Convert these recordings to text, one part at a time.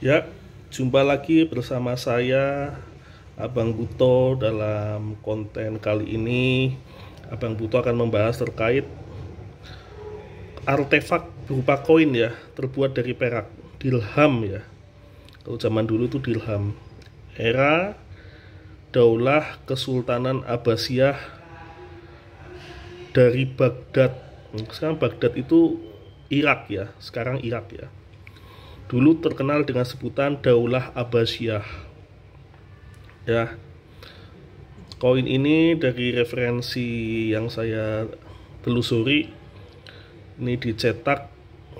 Ya, jumpa lagi bersama saya Abang Buto dalam konten kali ini Abang Buto akan membahas terkait artefak berupa koin ya, terbuat dari perak, dirham ya. Kalau zaman dulu itu dirham. Era Daulah Kesultanan Abbasiyah dari Baghdad. Sekarang Baghdad itu Irak ya, sekarang Irak ya dulu terkenal dengan sebutan Daulah Abbasiyah. Ya. Koin ini dari referensi yang saya telusuri ini dicetak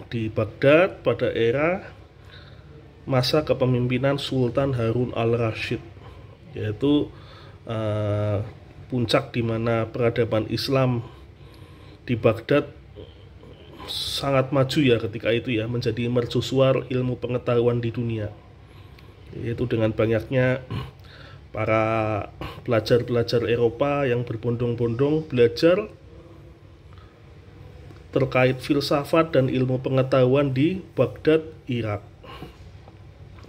di Baghdad pada era masa kepemimpinan Sultan Harun al-Rashid yaitu uh, puncak di mana peradaban Islam di Baghdad sangat maju ya ketika itu ya menjadi mercusuar ilmu pengetahuan di dunia yaitu dengan banyaknya para pelajar-pelajar Eropa yang berbondong-bondong belajar terkait filsafat dan ilmu pengetahuan di Baghdad, Irak.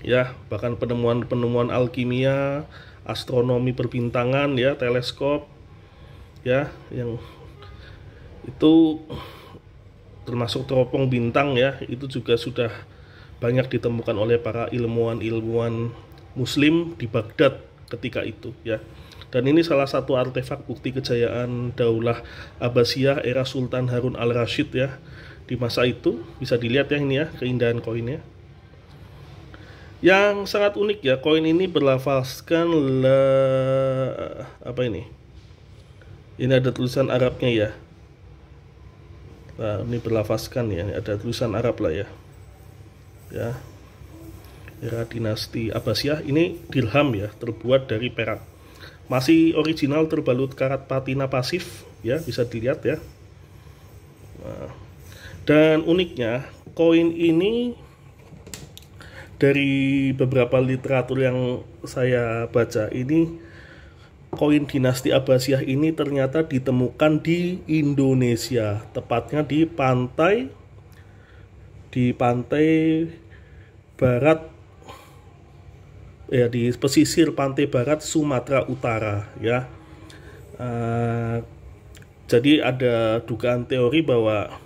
Ya, bahkan penemuan-penemuan alkimia, astronomi perbintangan ya, teleskop ya yang itu termasuk teropong bintang ya itu juga sudah banyak ditemukan oleh para ilmuwan-ilmuwan muslim di Baghdad ketika itu ya dan ini salah satu artefak bukti kejayaan Daulah Abbasiyah era Sultan Harun al-Rashid ya di masa itu bisa dilihat ya ini ya keindahan koinnya yang sangat unik ya koin ini berlafazkan la apa ini ini ada tulisan Arabnya ya nah ini berlafaskan ya ada tulisan Arab lah ya ya era dinasti Abbasiyah ini dirham ya terbuat dari perak masih original terbalut karat patina pasif ya bisa dilihat ya nah, dan uniknya koin ini dari beberapa literatur yang saya baca ini koin dinasti Abbasiyah ini ternyata ditemukan di Indonesia, tepatnya di pantai di pantai barat ya di pesisir pantai barat Sumatera Utara ya. Uh, jadi ada dugaan teori bahwa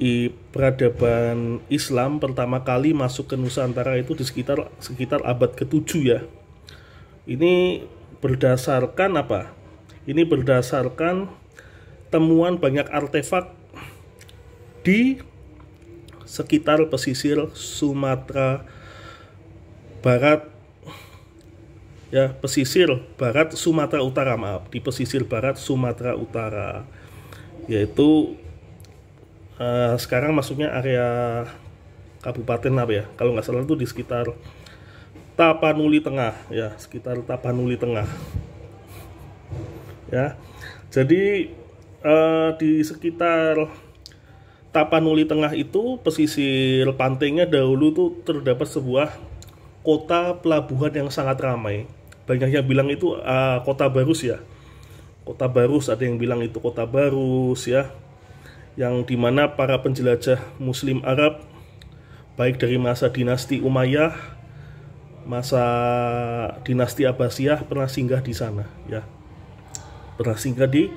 i peradaban Islam pertama kali masuk ke Nusantara itu di sekitar sekitar abad ke-7 ya. Ini berdasarkan apa? Ini berdasarkan temuan banyak artefak di sekitar pesisir Sumatera Barat ya pesisir barat Sumatera Utara maaf di pesisir barat Sumatera Utara yaitu uh, sekarang masuknya area kabupaten apa ya kalau nggak salah itu di sekitar Tapanuli Tengah ya sekitar Tapanuli Tengah ya jadi eh, di sekitar Tapanuli Tengah itu pesisir pantainya dahulu tuh terdapat sebuah kota pelabuhan yang sangat ramai banyak yang bilang itu uh, kota Barus ya kota Barus ada yang bilang itu kota Barus ya yang dimana para penjelajah Muslim Arab baik dari masa dinasti Umayyah masa dinasti Abbasiyah pernah singgah di sana ya pernah singgah di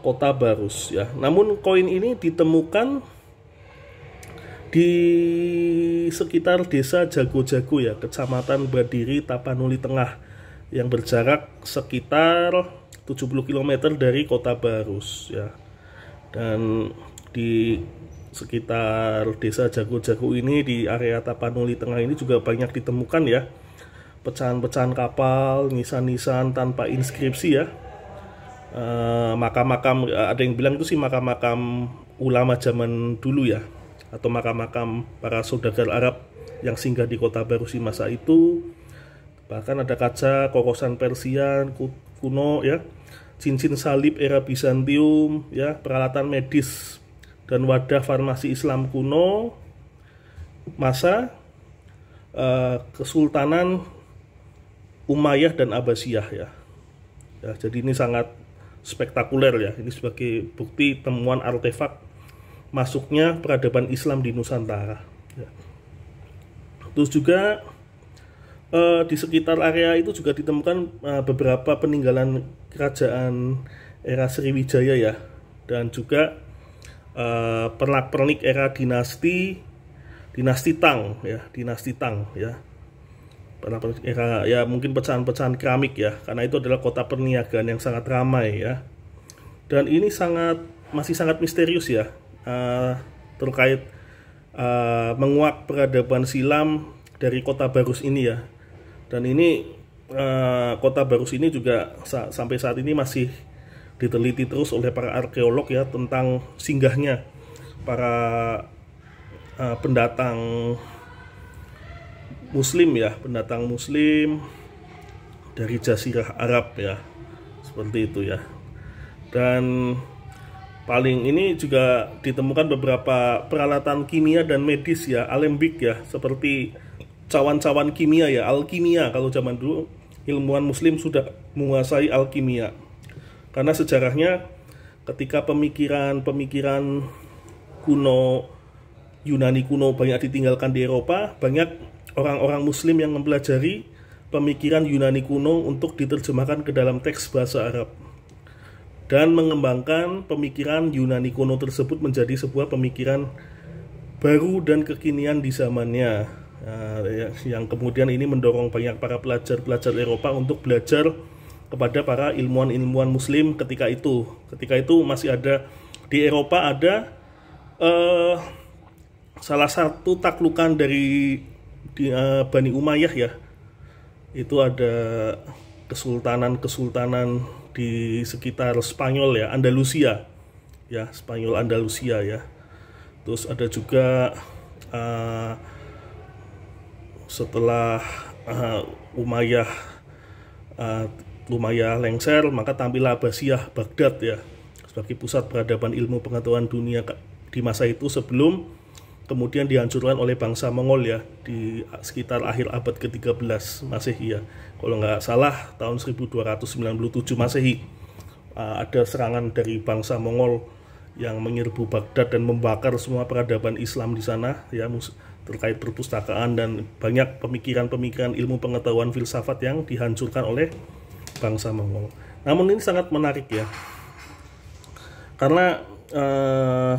kota Barus ya namun koin ini ditemukan di sekitar desa Jago-Jago ya kecamatan Badiri Tapanuli Tengah yang berjarak sekitar 70 km dari kota Barus ya dan di sekitar desa Jago-Jago ini di area Tapanuli Tengah ini juga banyak ditemukan ya pecahan-pecahan kapal, nisan-nisan tanpa inskripsi ya. Eh, makam-makam e, ada yang bilang itu sih makam-makam ulama zaman dulu ya atau makam-makam para saudagar Arab yang singgah di kota baru si masa itu bahkan ada kaca kokosan Persia kuno ya cincin salib era Bizantium ya peralatan medis dan wadah farmasi Islam kuno masa eh, Kesultanan Umayyah dan Abbasiyah ya. ya. Jadi ini sangat spektakuler ya. Ini sebagai bukti temuan artefak masuknya peradaban Islam di Nusantara. Ya. Terus juga eh, di sekitar area itu juga ditemukan eh, beberapa peninggalan kerajaan era Sriwijaya ya dan juga uh, eh, pernak-pernik era dinasti dinasti Tang ya, dinasti Tang ya. pernak era ya mungkin pecahan-pecahan keramik ya, karena itu adalah kota perniagaan yang sangat ramai ya. Dan ini sangat masih sangat misterius ya uh, terkait uh, menguak peradaban silam dari kota Barus ini ya. Dan ini uh, kota Barus ini juga sa sampai saat ini masih diteliti terus oleh para arkeolog ya tentang singgahnya para uh, pendatang muslim ya, pendatang muslim dari jazirah Arab ya. Seperti itu ya. Dan paling ini juga ditemukan beberapa peralatan kimia dan medis ya, alembik ya, seperti cawan-cawan kimia ya, alkimia kalau zaman dulu ilmuwan muslim sudah menguasai alkimia. Karena sejarahnya ketika pemikiran-pemikiran kuno Yunani kuno banyak ditinggalkan di Eropa, banyak orang-orang muslim yang mempelajari pemikiran Yunani kuno untuk diterjemahkan ke dalam teks bahasa Arab dan mengembangkan pemikiran Yunani kuno tersebut menjadi sebuah pemikiran baru dan kekinian di zamannya. Nah, ya, yang kemudian ini mendorong banyak para pelajar-pelajar Eropa untuk belajar kepada para ilmuwan-ilmuwan muslim ketika itu. Ketika itu masih ada di Eropa ada uh, salah satu taklukan dari di, uh, Bani Umayyah ya. Itu ada kesultanan-kesultanan di sekitar Spanyol ya, Andalusia. Ya, Spanyol Andalusia ya. Terus ada juga uh, setelah uh, Umayyah uh, lumayan lengser, maka tampil Abasyah Baghdad ya sebagai pusat peradaban ilmu pengetahuan dunia di masa itu sebelum kemudian dihancurkan oleh bangsa Mongol ya di sekitar akhir abad ke-13 Masehi ya. Kalau nggak salah tahun 1297 Masehi eh, ada serangan dari bangsa Mongol yang menyerbu Baghdad dan membakar semua peradaban Islam di sana ya terkait perpustakaan dan banyak pemikiran-pemikiran ilmu pengetahuan filsafat yang dihancurkan oleh bangsa Mongol. Namun ini sangat menarik ya, karena eh,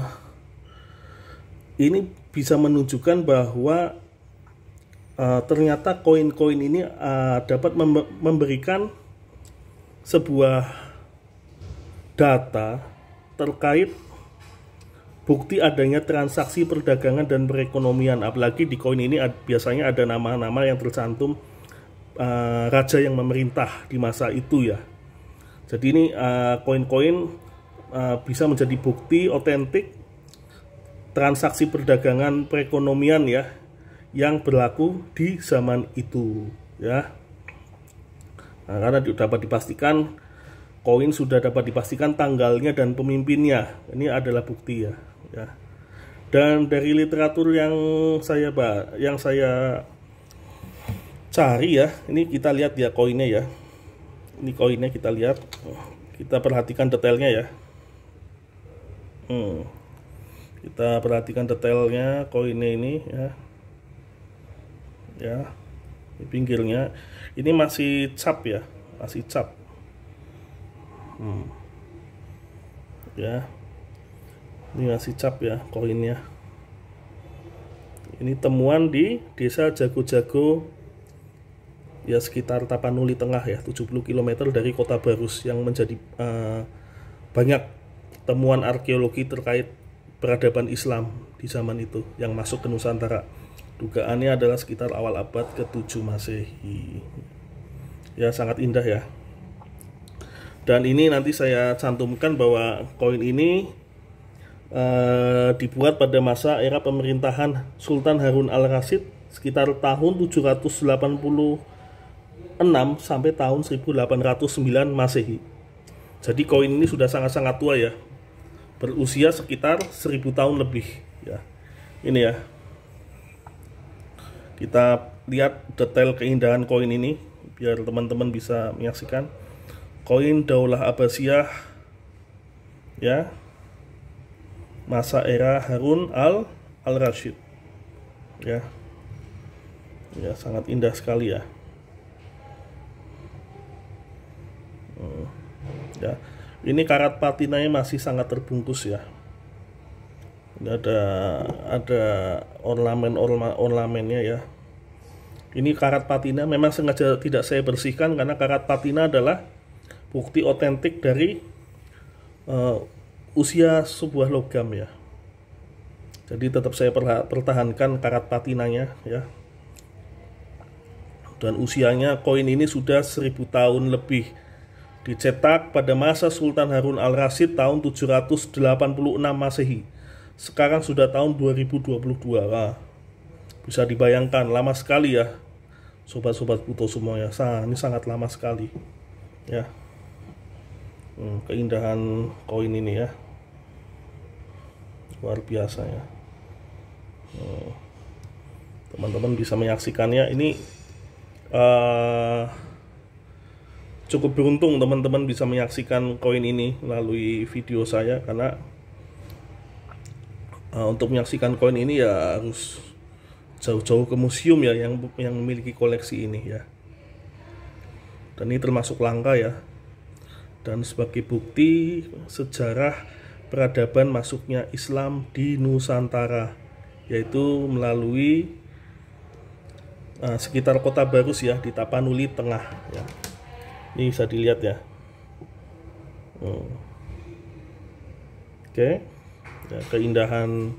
ini bisa menunjukkan bahwa eh, ternyata koin-koin ini eh, dapat memberikan sebuah data terkait bukti adanya transaksi perdagangan dan perekonomian apalagi di koin ini biasanya ada nama-nama yang tercantum uh, raja yang memerintah di masa itu ya. Jadi ini eh, koin-koin uh, uh, bisa menjadi bukti otentik transaksi perdagangan perekonomian ya yang berlaku di zaman itu ya. Nah, karena dapat dipastikan koin sudah dapat dipastikan tanggalnya dan pemimpinnya. Ini adalah bukti ya. ya. Dan dari literatur yang saya yang saya cari ya ini kita lihat ya koinnya ya ini koinnya kita lihat kita perhatikan detailnya ya hmm. kita perhatikan detailnya koinnya ini ya ya di pinggirnya ini masih cap ya masih cap hmm. ya ini masih cap ya koinnya ini temuan di desa jago-jago ya sekitar Tapanuli Tengah ya 70 km dari kota Barus yang menjadi uh, banyak temuan arkeologi terkait peradaban Islam di zaman itu yang masuk ke Nusantara. Dugaannya adalah sekitar awal abad ke-7 Masehi. Ya sangat indah ya. Dan ini nanti saya cantumkan bahwa koin ini uh, dibuat pada masa era pemerintahan Sultan Harun al rasid sekitar tahun 780 6 sampai tahun 1809 Masehi. Jadi koin ini sudah sangat-sangat tua ya. Berusia sekitar 1000 tahun lebih ya. Ini ya. Kita lihat detail keindahan koin ini biar teman-teman bisa menyaksikan. Koin Daulah Abbasiyah ya. Masa era Harun al Al-Rashid. Ya. Ya, sangat indah sekali ya. ya ini karat patinanya masih sangat terbungkus ya ini ada ada ornamen ornamennya ya ini karat patina memang sengaja tidak saya bersihkan karena karat patina adalah bukti otentik dari uh, usia sebuah logam ya jadi tetap saya pertahankan karat patinanya ya dan usianya koin ini sudah 1000 tahun lebih dicetak pada masa Sultan Harun al-Rasyid tahun 786 Masehi. Sekarang sudah tahun 2022. Wah, bisa dibayangkan lama sekali ya. Sobat-sobat Kuto semuanya. ya ini sangat lama sekali. Ya. Hmm, keindahan koin ini ya. Luar biasa ya. Hmm. Teman-teman hmm, bisa menyaksikannya ini uh, cukup beruntung teman-teman bisa menyaksikan koin ini melalui video saya karena uh, untuk menyaksikan koin ini ya harus jauh-jauh ke museum ya yang yang memiliki koleksi ini ya dan ini termasuk langka ya dan sebagai bukti sejarah peradaban masuknya Islam di Nusantara yaitu melalui uh, sekitar kota Barus ya di Tapanuli Tengah ya ini bisa dilihat ya hmm. oke okay. ya, keindahan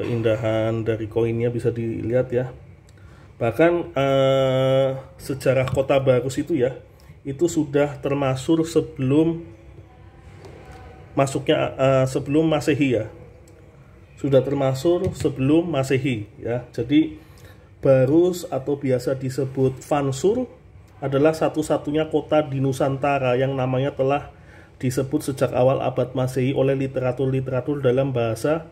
keindahan dari koinnya bisa dilihat ya bahkan eh, sejarah kota Barus itu ya itu sudah termasuk sebelum masuknya eh, sebelum masehi ya sudah termasuk sebelum masehi ya jadi Barus atau biasa disebut fansur adalah satu-satunya kota di Nusantara yang namanya telah disebut sejak awal abad Masehi oleh literatur-literatur dalam bahasa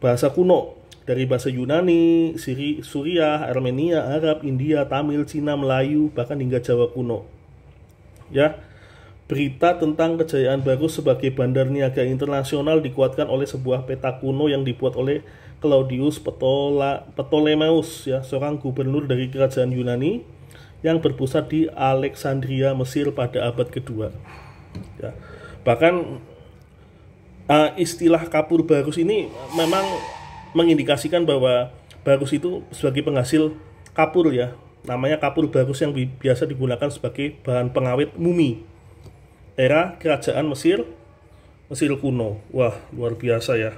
bahasa kuno dari bahasa Yunani, Siri, Suriah, Armenia, Arab, India, Tamil, Cina, Melayu, bahkan hingga Jawa kuno. Ya, berita tentang kejayaan baru sebagai bandar niaga internasional dikuatkan oleh sebuah peta kuno yang dibuat oleh Claudius Ptolemaeus, ya, seorang gubernur dari kerajaan Yunani yang berpusat di Alexandria, Mesir pada abad kedua. Ya. Bahkan uh, istilah kapur barus ini memang mengindikasikan bahwa barus itu sebagai penghasil kapur ya. Namanya kapur barus yang bi biasa digunakan sebagai bahan pengawet mumi. Era kerajaan Mesir, Mesir kuno. Wah, luar biasa ya.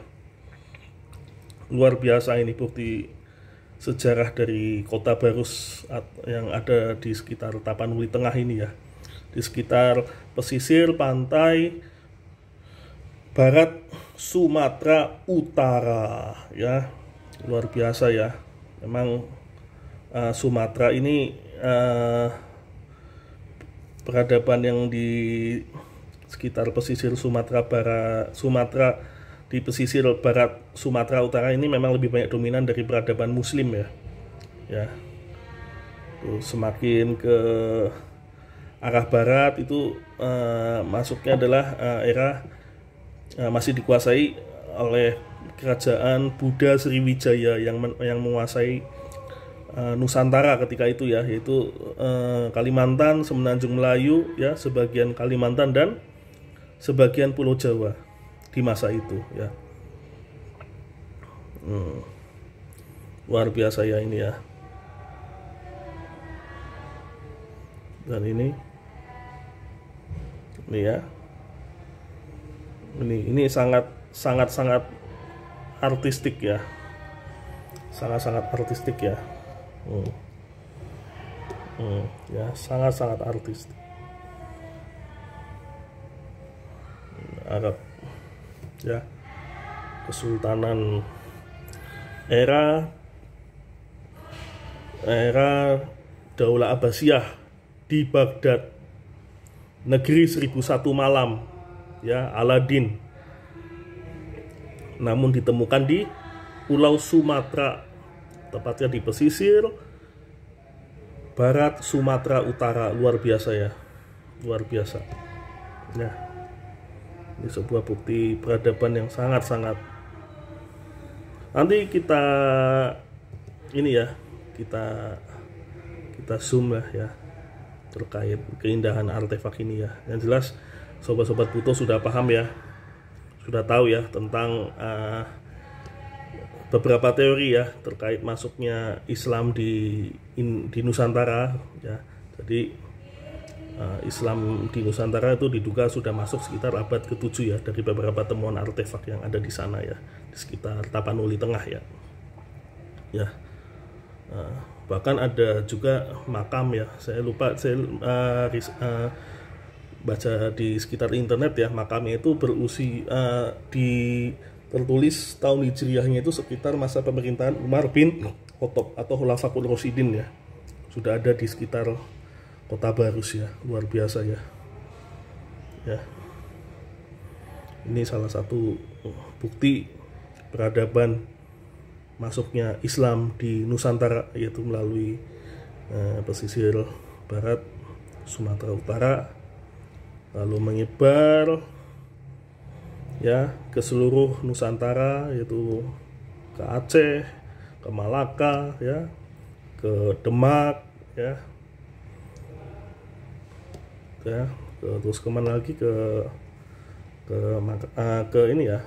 Luar biasa ini bukti sejarah dari kota Barus yang ada di sekitar Tapanuli Tengah ini ya. Di sekitar pesisir pantai barat Sumatera Utara ya. Luar biasa ya. Memang uh, Sumatera ini uh, peradaban yang di sekitar pesisir Sumatera Barat Sumatera di pesisir barat Sumatera Utara ini memang lebih banyak dominan dari peradaban Muslim ya. Ya. Tuh, semakin ke arah barat itu uh, masuknya adalah uh, era uh, masih dikuasai oleh kerajaan Buddha Sriwijaya yang men yang menguasai uh, Nusantara ketika itu ya, yaitu uh, Kalimantan, Semenanjung Melayu ya, sebagian Kalimantan dan sebagian Pulau Jawa di masa itu ya hmm. luar biasa ya ini ya dan ini ini ya ini ini sangat sangat sangat artistik ya sangat sangat artistik ya hmm. Hmm, ya sangat sangat artistik hmm, agak ya Kesultanan era era Daulah Abbasiyah di Baghdad negeri 1001 malam ya Aladin namun ditemukan di Pulau Sumatera tepatnya di pesisir barat Sumatera Utara luar biasa ya luar biasa ya ini sebuah bukti peradaban yang sangat-sangat. Nanti kita ini ya, kita kita zoom lah ya terkait keindahan artefak ini ya. Yang jelas sobat-sobat butuh sudah paham ya, sudah tahu ya tentang uh, beberapa teori ya terkait masuknya Islam di in, di Nusantara ya. Jadi Eh, Islam di Nusantara itu diduga sudah masuk sekitar abad ke-7 ya dari beberapa temuan artefak yang ada di sana ya di sekitar Tapanuli Tengah ya ya uh, bahkan ada juga makam ya saya lupa saya uh, uh, baca di sekitar internet ya makamnya itu berusia uh, di tertulis tahun hijriahnya itu sekitar masa pemerintahan Umar bin Khattab atau Hulafakul Rosidin ya sudah ada di sekitar kota Barus ya luar biasa ya ya ini salah satu bukti peradaban masuknya Islam di Nusantara yaitu melalui eh, pesisir barat Sumatera Utara lalu menyebar ya ke seluruh Nusantara yaitu ke Aceh, ke Malaka ya, ke Demak ya, ya ke, terus kemana lagi ke ke uh, ke ini ya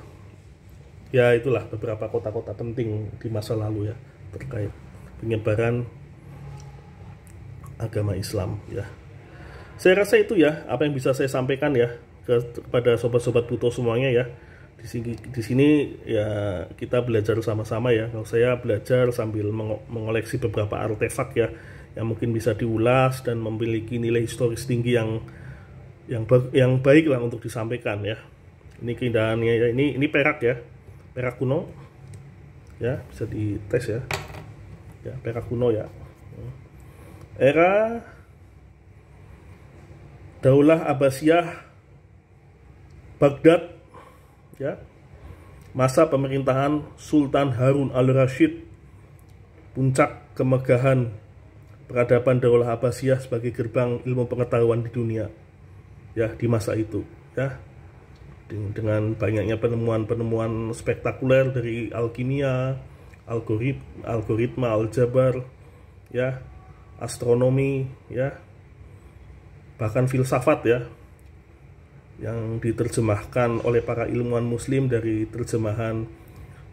ya itulah beberapa kota-kota penting di masa lalu ya terkait penyebaran agama Islam ya saya rasa itu ya apa yang bisa saya sampaikan ya kepada sobat-sobat buto semuanya ya di sini di sini ya kita belajar sama-sama ya kalau saya belajar sambil mengoleksi beberapa artefak ya yang mungkin bisa diulas dan memiliki nilai historis tinggi yang yang yang baik lah untuk disampaikan ya. Ini keindahannya ya. Ini ini perak ya. Perak kuno. Ya, bisa dites ya. Ya, perak kuno ya. Era Daulah Abbasiyah Baghdad ya. Masa pemerintahan Sultan Harun al-Rashid puncak kemegahan peradaban Daulah Abbasiyah sebagai gerbang ilmu pengetahuan di dunia ya di masa itu ya dengan banyaknya penemuan-penemuan spektakuler dari alkimia, algorit algoritma aljabar, ya, astronomi, ya, bahkan filsafat ya, yang diterjemahkan oleh para ilmuwan Muslim dari terjemahan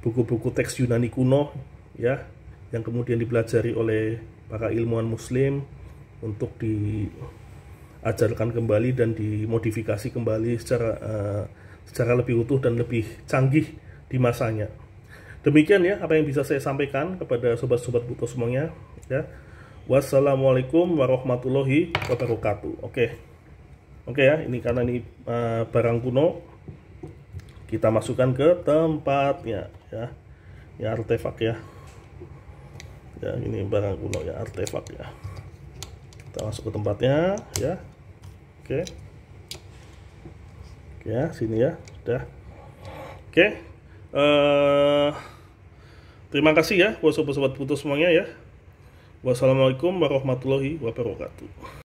buku-buku teks Yunani kuno, ya, yang kemudian dipelajari oleh para ilmuwan muslim untuk diajarkan kembali dan dimodifikasi kembali secara uh, secara lebih utuh dan lebih canggih di masanya. Demikian ya apa yang bisa saya sampaikan kepada sobat-sobat butuh semuanya ya. Wassalamualaikum warahmatullahi wabarakatuh. Oke. Okay. Oke okay ya, ini karena ini uh, barang kuno kita masukkan ke tempatnya ya. Ya artefak ya ya ini barang kuno ya artefak ya kita masuk ke tempatnya ya oke oke ya sini ya sudah oke uh, terima kasih ya buat sobat-sobat putus semuanya ya wassalamualaikum warahmatullahi wabarakatuh